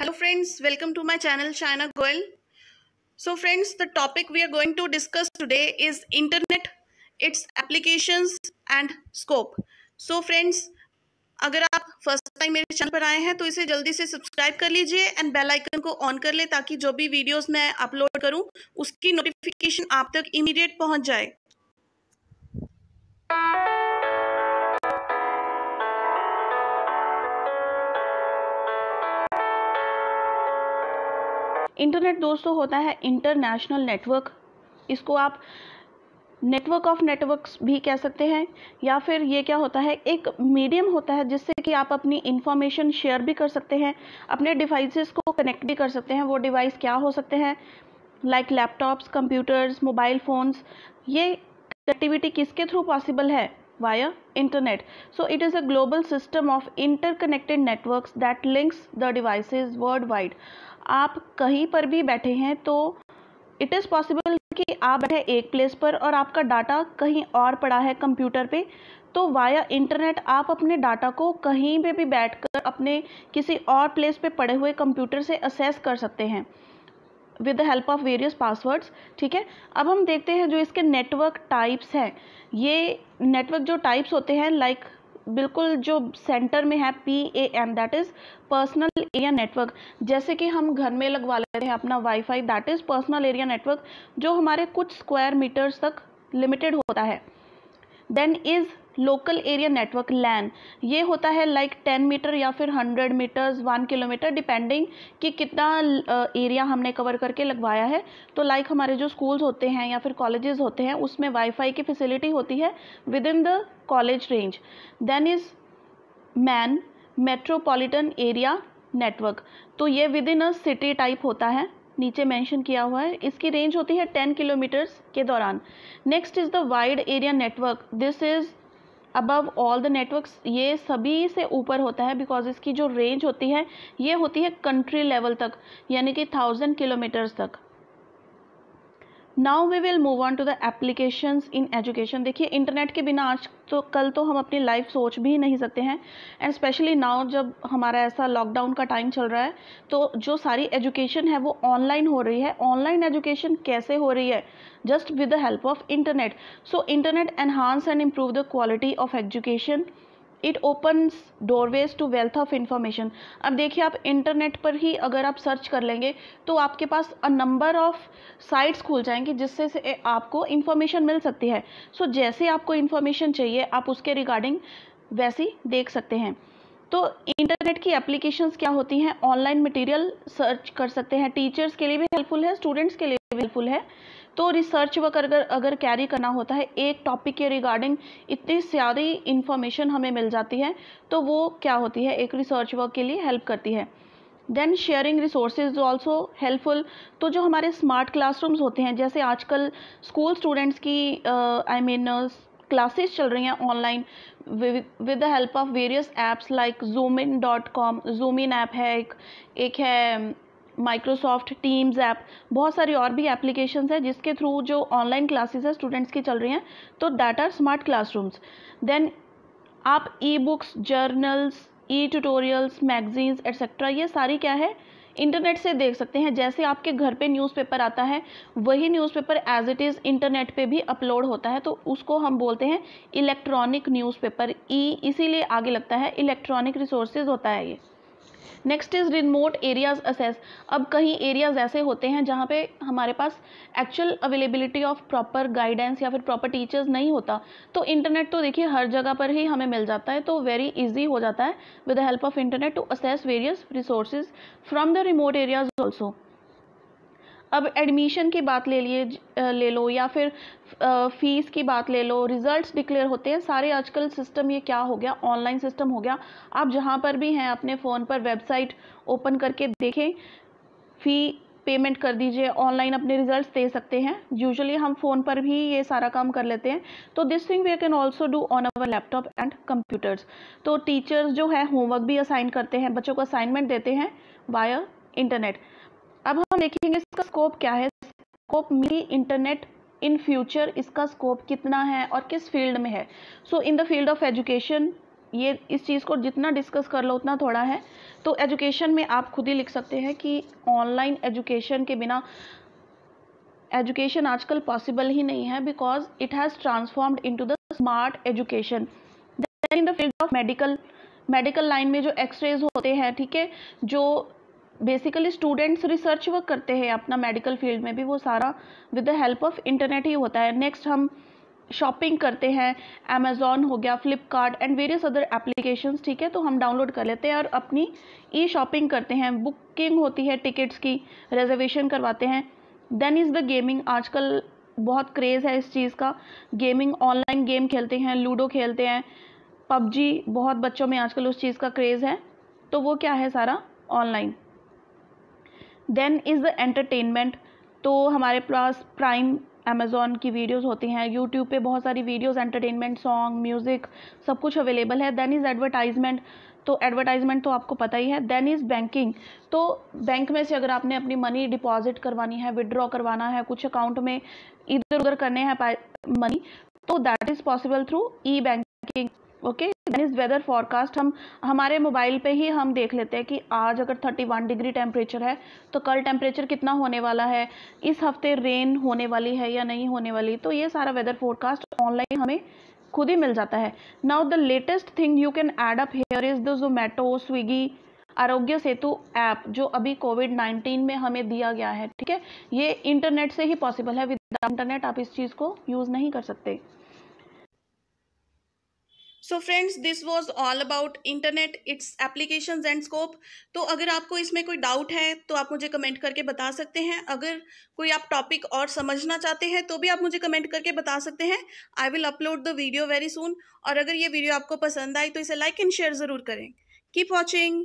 hello friends welcome to my channel China Goyal so friends the topic we are going to discuss today is internet its applications and scope so friends अगर आप first time मेरे channel पर आए हैं तो इसे जल्दी से सब्सक्राइब कर लीजिए एंड बेल आइकन को ऑन कर ले ताकि जो भी वीडियोज मैं अपलोड करूँ उसकी नोटिफिकेशन आप तक इमीडिएट पहुंच जाए इंटरनेट दोस्तों होता है इंटरनेशनल नेटवर्क इसको आप नेटवर्क ऑफ नेटवर्क्स भी कह सकते हैं या फिर ये क्या होता है एक मीडियम होता है जिससे कि आप अपनी इंफॉर्मेशन शेयर भी कर सकते हैं अपने डिवाइसेस को कनेक्ट भी कर सकते हैं वो डिवाइस क्या हो सकते हैं like laptops computers mobile phones ये कनेक्टिविटी किसके थ्रू पॉसिबल है via internet so it is a global system of interconnected networks that links the devices worldwide aap कहीं par bhi baithe hain to it is possible ki aap baithe ek place par aur aapka data कहीं aur pada hai computer pe तो via internet आप अपने data को कहीं पे भी बैठकर अपने किसी और प्लेस पे पड़े हुए कंप्यूटर से असेस कर सकते हैं with the help of various passwords ठीक है अब हम देखते हैं जो इसके नेटवर्क टाइप्स हैं ये नेटवर्क जो टाइप्स होते हैं लाइक like, बिल्कुल जो सेंटर में है P A N that is personal area network जैसे कि हम घर में लगवा लेते हैं अपना WiFi that is personal area network जो हमारे कुछ स्क्वायर मीटर्स तक लिमिटेड होता है then is local area network LAN ये होता है लाइक like 10 मीटर या फिर 100 मीटर्स 1 किलोमीटर डिपेंडिंग कि कितना एरिया हमने कवर करके लगवाया है तो लाइक like हमारे जो स्कूल्स होते हैं या फिर कॉलेजेस होते हैं उसमें वाईफाई की फैसिलिटी होती है within the college range then is MAN metropolitan area network तो ये within a city type होता है नीचे मेंशन किया हुआ है इसकी रेंज होती है 10 किलोमीटर्स के दौरान next is the wide area network this is above all the networks ये सभी से ऊपर होता है बिकॉज इसकी जो रेंज होती है ये होती है कंट्री लेवल तक यानी कि थाउजेंड किलोमीटर्स तक now we will move on to the applications in education देखिए इंटरनेट के बिना आज तो कल तो हम अपनी लाइफ सोच भी नहीं सकते हैं एंड स्पेशली नाउ जब हमारा ऐसा लॉकडाउन का टाइम चल रहा है तो जो सारी एजुकेशन है वो ऑनलाइन हो रही है ऑनलाइन एजुकेशन कैसे हो रही है just with the help of internet so internet enhance and improve the quality of education it opens doorways to wealth of information अब देखिए आप इंटरनेट पर ही अगर आप सर्च कर लेंगे तो आपके पास अ नंबर ऑफ साइट्स खुल जाएंगी जिससे से आपको इन्फॉर्मेशन मिल सकती है सो so, जैसे आपको इन्फॉर्मेशन चाहिए आप उसके रिगार्डिंग वैसी देख सकते हैं तो इंटरनेट की एप्लीकेशंस क्या होती हैं ऑनलाइन मटेरियल सर्च कर सकते हैं टीचर्स के लिए भी हेल्पफुल है स्टूडेंट्स के लिए हेल्पफुल है तो रिसर्च वर्क अगर अगर कैरी करना होता है एक टॉपिक के रिगार्डिंग इतनी सारी इन्फॉर्मेशन हमें मिल जाती है तो वो क्या होती है एक रिसर्च वर्क के लिए हेल्प करती है then sharing resources is also helpful तो जो हमारे स्मार्ट क्लासरूम्स होते हैं जैसे आजकल स्कूल स्टूडेंट्स की आई मीन क्लासेस चल रही हैं online with the help of various apps like Zoom in dot com Zoom in app है एक एक है माइक्रोसॉफ्ट टीम्स ऐप बहुत सारी और भी एप्लीकेशंस है जिसके थ्रू जो ऑनलाइन क्लासेस है स्टूडेंट्स की चल रही हैं तो that are smart classrooms then आप e books journals e tutorials magazines etcetera ये सारी क्या है इंटरनेट से देख सकते हैं जैसे आपके घर पे न्यूज़पेपर आता है वही newspaper as it is internet पे भी अपलोड होता है तो उसको हम बोलते हैं इलेक्ट्रॉनिक न्यूज़पेपर ई इसीलिए आगे लगता है इलेक्ट्रॉनिक रिसोर्सेज होता है ये next is remote areas access अब कहीं एरियाज़ ऐसे होते हैं जहाँ पे हमारे पास actual availability of proper guidance या फिर प्रॉपर टीचर्स नहीं होता तो इंटरनेट तो देखिए हर जगह पर ही हमें मिल जाता है तो वेरी ईजी हो जाता है with the help of internet to access various resources from the remote areas also अब एडमिशन की बात ले लिए ले लो या फिर फ़ीस की बात ले लो रिज़ल्ट्स डिक्लेयर होते हैं सारे आजकल सिस्टम ये क्या हो गया ऑनलाइन सिस्टम हो गया आप जहाँ पर भी हैं अपने फ़ोन पर वेबसाइट ओपन करके देखें फ़ी पेमेंट कर दीजिए ऑनलाइन अपने रिजल्ट्स दे सकते हैं यूजुअली हम फ़ोन पर भी ये सारा काम कर लेते हैं तो this thing we can also do on our laptop and computers तो टीचर्स जो है होमवर्क भी असाइन करते हैं बच्चों को असाइनमेंट देते हैं वाया इंटरनेट अब हम देखेंगे इसका स्कोप क्या है स्कोप मी इंटरनेट इन फ्यूचर इसका स्कोप कितना है और किस फील्ड में है so in the field of education ये इस चीज़ को जितना डिस्कस कर लो उतना थोड़ा है तो एजुकेशन में आप खुद ही लिख सकते हैं कि ऑनलाइन एजुकेशन के बिना एजुकेशन आजकल पॉसिबल ही नहीं है because it has transformed into the smart education in the field of medical medical line में जो एक्सरेज होते हैं ठीक है जो बेसिकली स्टूडेंट्स रिसर्च वर्क करते हैं अपना मेडिकल फील्ड में भी वो सारा with the help of internet ही होता है नेक्स्ट हम शॉपिंग करते हैं अमेजोन हो गया Flipkart and various other applications ठीक है तो हम डाउनलोड कर लेते हैं और अपनी ई शॉपिंग करते हैं बुकिंग होती है टिकट्स की रिजर्वेशन करवाते हैं देन इज़ द गेमिंग आजकल बहुत क्रेज़ है इस चीज़ का गेमिंग ऑनलाइन गेम खेलते हैं लूडो खेलते हैं पबजी बहुत बच्चों में आजकल उस चीज़ का क्रेज़ है तो वो क्या है सारा online then is the entertainment तो हमारे पास प्राइम अमेज़ोन की वीडियोस होती हैं यूट्यूब पे बहुत सारी वीडियोस एंटरटेनमेंट सॉन्ग म्यूज़िक सब कुछ अवेलेबल है देन इज़ एडवर्टाइजमेंट तो एडवर्टाइजमेंट तो आपको पता ही है देन इज़ बैंकिंग तो बैंक में से अगर आपने अपनी मनी डिपॉजिट करवानी है विदड्रॉ करवाना है कुछ अकाउंट में इधर उधर करने हैं मनी तो that is possible through e banking okay is weather forecast हम हमारे मोबाइल पे ही हम देख लेते हैं कि आज अगर 31 डिग्री टेम्परेचर है तो कल टेम्परेचर कितना होने वाला है इस हफ्ते रेन होने वाली है या नहीं होने वाली तो ये सारा वेदर फोरकास्ट ऑनलाइन हमें खुद ही मिल जाता है now the latest thing you can add up here is the Zomato Swiggy Aarogya Setu app जो अभी कोविड 19 में हमें दिया गया है ठीक है ये इंटरनेट से ही पॉसिबल है विद इंटरनेट आप इस चीज़ को यूज़ नहीं कर सकते so friends this was all about internet its application and scope तो अगर आपको इसमें कोई डाउट है तो आप मुझे कमेंट करके बता सकते हैं अगर कोई आप टॉपिक और समझना चाहते हैं तो भी आप मुझे कमेंट करके बता सकते हैं I will upload the video very soon और अगर ये वीडियो आपको पसंद आई तो इसे लाइक एंड शेयर ज़रूर करें कीप वॉचिंग